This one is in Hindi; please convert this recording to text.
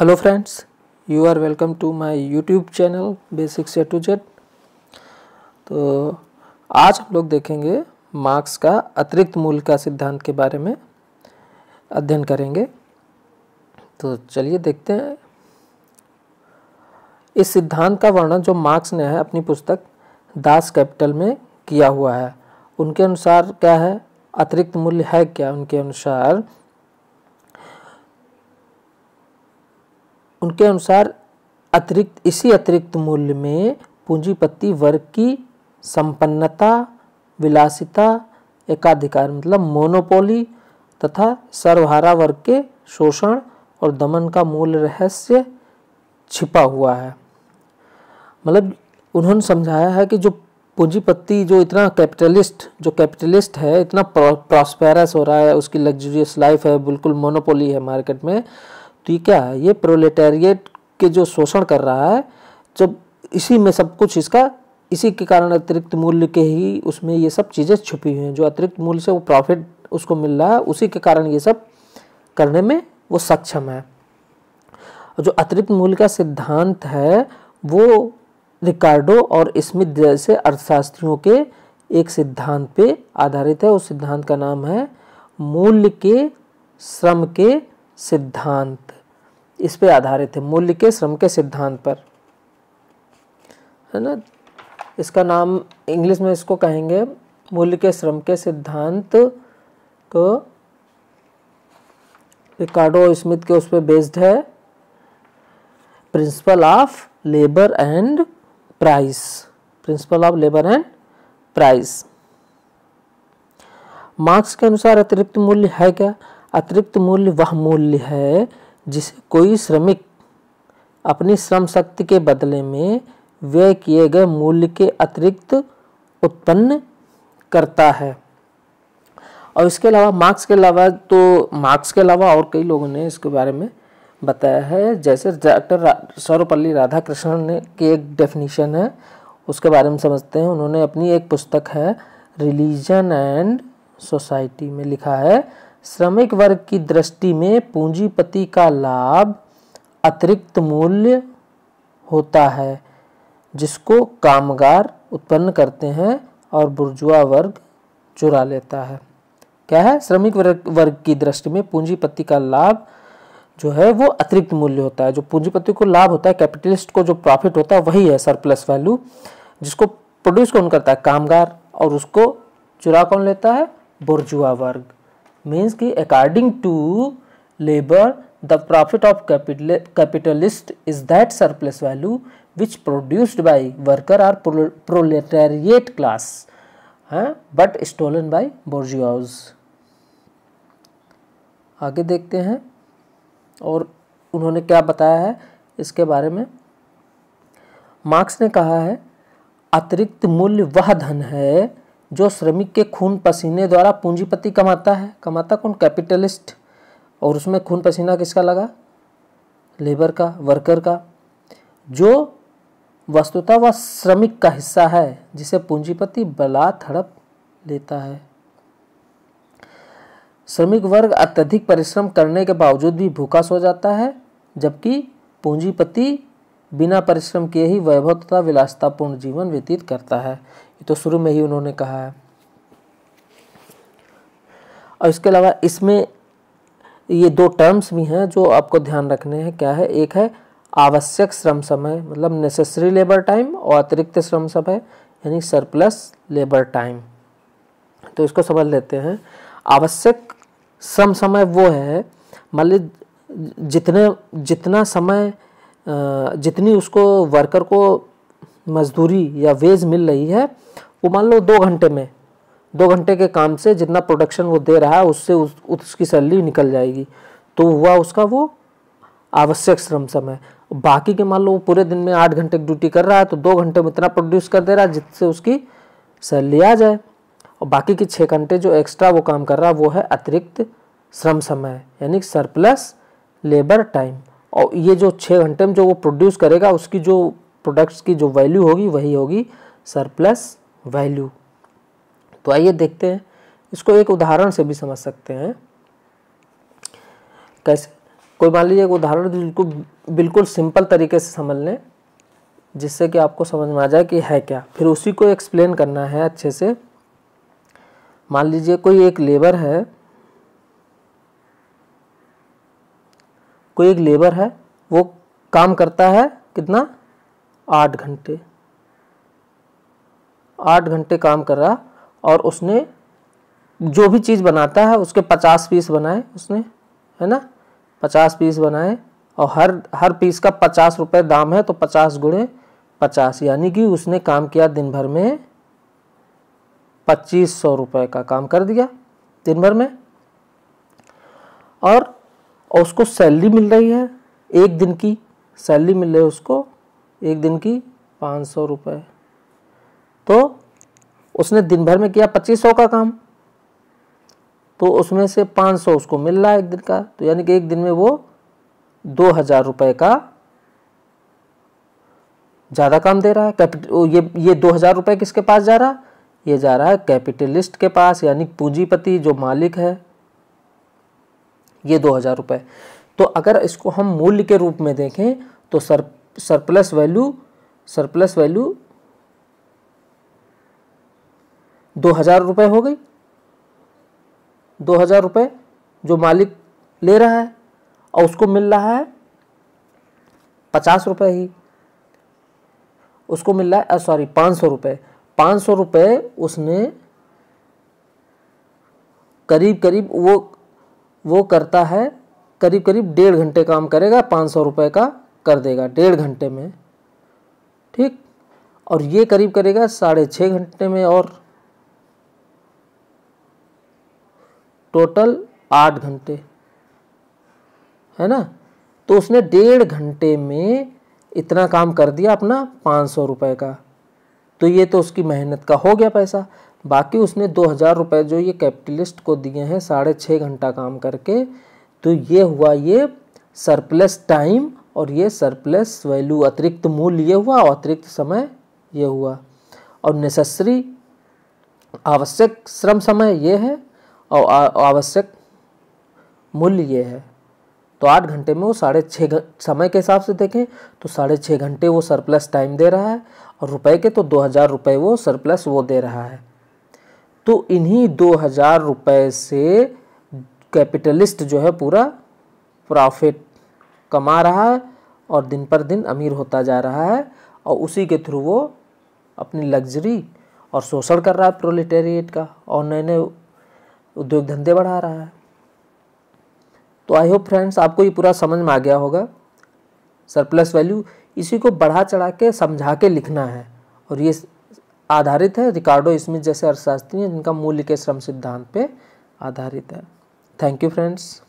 hello friends you are welcome to my YouTube channel basics A to Z तो आज हम लोग देखेंगे मार्क्स का अतिरिक्त मूल का सिद्धांत के बारे में अध्ययन करेंगे तो चलिए देखते हैं इस सिद्धांत का वर्णन जो मार्क्स ने है अपनी पुस्तक दास कैपिटल में किया हुआ है उनके अनुसार क्या है अतिरिक्त मूल्य है क्या उनके अनुसार उनके अनुसार अतिरिक्त इसी अतिरिक्त मूल्य में पूंजीपति वर्ग की संपन्नता विलासिता एकाधिकार मतलब मोनोपोली तथा सर्वहारा वर्ग के शोषण और दमन का मूल रहस्य छिपा हुआ है मतलब उन्होंने समझाया है कि जो पूंजीपति जो इतना कैपिटलिस्ट जो कैपिटलिस्ट है इतना प्रॉस्पेरस हो रहा है उसकी लग्जरियस लाइफ है बिल्कुल मोनोपोली है मार्केट में तो ये क्या है ये प्रोलेटेरिएट के जो शोषण कर रहा है जब इसी में सब कुछ इसका इसी के कारण अतिरिक्त मूल्य के ही उसमें ये सब चीज़ें छुपी हुई हैं जो अतिरिक्त मूल्य से वो प्रॉफिट उसको मिल रहा है उसी के कारण ये सब करने में वो सक्षम है जो अतिरिक्त मूल्य का सिद्धांत है वो रिकार्डो और स्मिथ जैसे अर्थशास्त्रियों के एक सिद्धांत पे आधारित है उस सिद्धांत का नाम है मूल्य के श्रम के सिद्धांत इस पे आधारित है मूल्य के श्रम के सिद्धांत पर है ना इसका नाम इंग्लिश में इसको कहेंगे मूल्य के श्रम के सिद्धांत को रिकार्डो स्मिथ के उस पर बेस्ड है principle of labour and price principle of labour and price Marx के अनुसार अतिरिक्त मूल्य है क्या अतिरिक्त मूल्य वह मूल्य है जिसे कोई श्रमिक अपनी श्रम शक्ति के बदले में व्यय किए गए मूल्य के अतिरिक्त उत्पन्न करता है और इसके अलावा मार्क्स के अलावा तो मार्क्स के अलावा और कई लोगों ने इसके बारे में बताया है जैसे डॉक्टर सर्वपल्ली राधा कृष्णन ने की एक डेफिनेशन है उसके बारे में समझते हैं उन्होंने अपनी एक पुस्तक है रिलीजन एंड सोसाइटी में लिखा है श्रमिक वर्ग की दृष्टि में पूंजीपति का लाभ अतिरिक्त मूल्य होता है जिसको कामगार उत्पन्न करते हैं और बुर्जुआ वर्ग चुरा लेता है क्या है श्रमिक वर्ग वर्ग की दृष्टि में पूंजीपति का लाभ जो है वो अतिरिक्त मूल्य होता है जो पूंजीपति को लाभ होता है कैपिटलिस्ट को जो प्रॉफिट होता है वही है सरप्लस वैल्यू जिसको प्रोड्यूस कौन करता है कामगार और उसको चुरा कौन लेता है बुर्जुआ वर्ग मीन्स कि according to labour the profit of capitalist is that surplus value which produced by worker or proletariat class but stolen by bourgeoisie आगे देखते हैं और उन्होंने क्या बताया है इसके बारे में मार्क्स ने कहा है अतिरिक्त मूल्य वह धन है जो श्रमिक के खून पसीने द्वारा पूंजीपति कमाता है कमाता कौन कैपिटलिस्ट और उसमें खून पसीना किसका लगा लेबर का वर्कर का जो वस्तुता व श्रमिक का हिस्सा है जिसे पूंजीपति बला थड़प लेता है श्रमिक वर्ग अत्यधिक परिश्रम करने के बावजूद भी भूखा सो जाता है जबकि पूंजीपति बिना परिश्रम किए ही वैभव तथा विलासतापूर्ण जीवन व्यतीत करता है ये तो शुरू में ही उन्होंने कहा है और इसके अलावा इसमें ये दो टर्म्स भी हैं जो आपको ध्यान रखने हैं क्या है एक है आवश्यक श्रम समय मतलब नेसेसरी लेबर टाइम और अतिरिक्त श्रम समय यानी सरप्लस लेबर टाइम तो इसको समझ लेते हैं आवश्यक श्रम समय वो है मान लीजिए जितने जितना समय जितनी उसको वर्कर को मजदूरी या वेज मिल रही है वो मान लो दो घंटे में दो घंटे के काम से जितना प्रोडक्शन वो दे रहा है उससे उस, उसकी सैलरी निकल जाएगी तो हुआ उसका वो आवश्यक श्रम समय बाकी के मान लो वो पूरे दिन में आठ घंटे की ड्यूटी कर रहा है तो दो घंटे में इतना प्रोड्यूस कर दे रहा है जिससे उसकी सैलरी आ जाए और बाकी के छः घंटे जो एक्स्ट्रा वो काम कर रहा है वो है अतिरिक्त श्रम समय यानी सरप्लस लेबर टाइम और ये जो छः घंटे में जो वो प्रोड्यूस करेगा उसकी जो प्रोडक्ट्स की जो वैल्यू होगी वही होगी सरप्लस वैल्यू तो आइए देखते हैं इसको एक उदाहरण से भी समझ सकते हैं कैसे कोई मान लीजिए एक उदाहरण बिल्कुल बिल्कुल सिंपल तरीके से समझ लें जिससे कि आपको समझ में आ जाए कि है क्या फिर उसी को एक्सप्लेन करना है अच्छे से मान लीजिए कोई एक लेबर है कोई एक लेबर है वो काम करता है कितना आठ घंटे आठ घंटे काम कर रहा और उसने जो भी चीज़ बनाता है उसके पचास पीस बनाए उसने है ना पचास पीस बनाए और हर हर पीस का पचास रुपये दाम है तो पचास गुणे पचास यानी कि उसने काम किया दिन भर में पच्चीस सौ रुपये का काम कर दिया दिन भर में और और उसको सैलरी मिल रही है एक दिन की सैलरी मिल रही है उसको एक दिन की पाँच सौ रुपये तो उसने दिन भर में किया पच्चीस सौ का काम तो उसमें से पाँच सौ उसको मिल रहा है एक दिन का तो यानी कि एक दिन में वो दो हज़ार रुपये का ज़्यादा काम दे रहा है कैपिटल ये ये दो हज़ार रुपये किसके पास जा रहा है ये जा रहा है कैपिटलिस्ट के पास यानी पूंजीपति जो मालिक है ये दो हज़ार रुपये तो अगर इसको हम मूल्य के रूप में देखें तो sir surplus value surplus value दो हज़ार रुपये हो गई दो हज़ार रुपये जो मालिक ले रहा है और उसको मिल रहा है पचास रुपये ही उसको मिल रहा है सॉरी पाँच सौ रुपये पाँच सौ रुपये उसने करीब करीब वो वो करता है करीब करीब डेढ़ घंटे काम करेगा पाँच सौ रुपये का कर देगा डेढ़ घंटे में ठीक और ये करीब करेगा साढ़े छः घंटे में और टोटल आठ घंटे है ना तो उसने डेढ़ घंटे में इतना काम कर दिया अपना पाँच सौ रुपये का तो ये तो उसकी मेहनत का हो गया पैसा बाकी उसने दो हज़ार रुपये जो ये कैपिटलिस्ट को दिए हैं साढ़े छः घंटा काम करके तो ये हुआ ये सरप्लस टाइम और ये सरप्लस वैल्यू अतिरिक्त मूल्य ये हुआ और अतिरिक्त समय ये हुआ और नेसेसरी आवश्यक श्रम समय ये है और आवश्यक मूल्य ये है तो आठ घंटे में वो साढ़े छः समय के हिसाब से देखें तो साढ़े छः घंटे वो सरप्लस टाइम दे रहा है और रुपए के तो दो हज़ार रुपये वो सरप्लस वो दे रहा है तो इन्हीं दो हज़ार रुपये से कैपिटलिस्ट जो है पूरा प्रॉफिट कमा रहा है और दिन पर दिन अमीर होता जा रहा है और उसी के थ्रू वो अपनी लग्जरी और शोषण कर रहा है प्रोलेटेरिएट का और नए नए उद्योग धंधे बढ़ा रहा है तो आई होप फ्रेंड्स आपको ये पूरा समझ में आ गया होगा सरप्लस वैल्यू इसी को बढ़ा चढ़ा के समझा के लिखना है और ये आधारित है रिकार्डो स्मिथ जैसे अर्थशास्त्री हैं जिनका मूल्य के श्रम सिद्धांत पे आधारित है थैंक यू फ्रेंड्स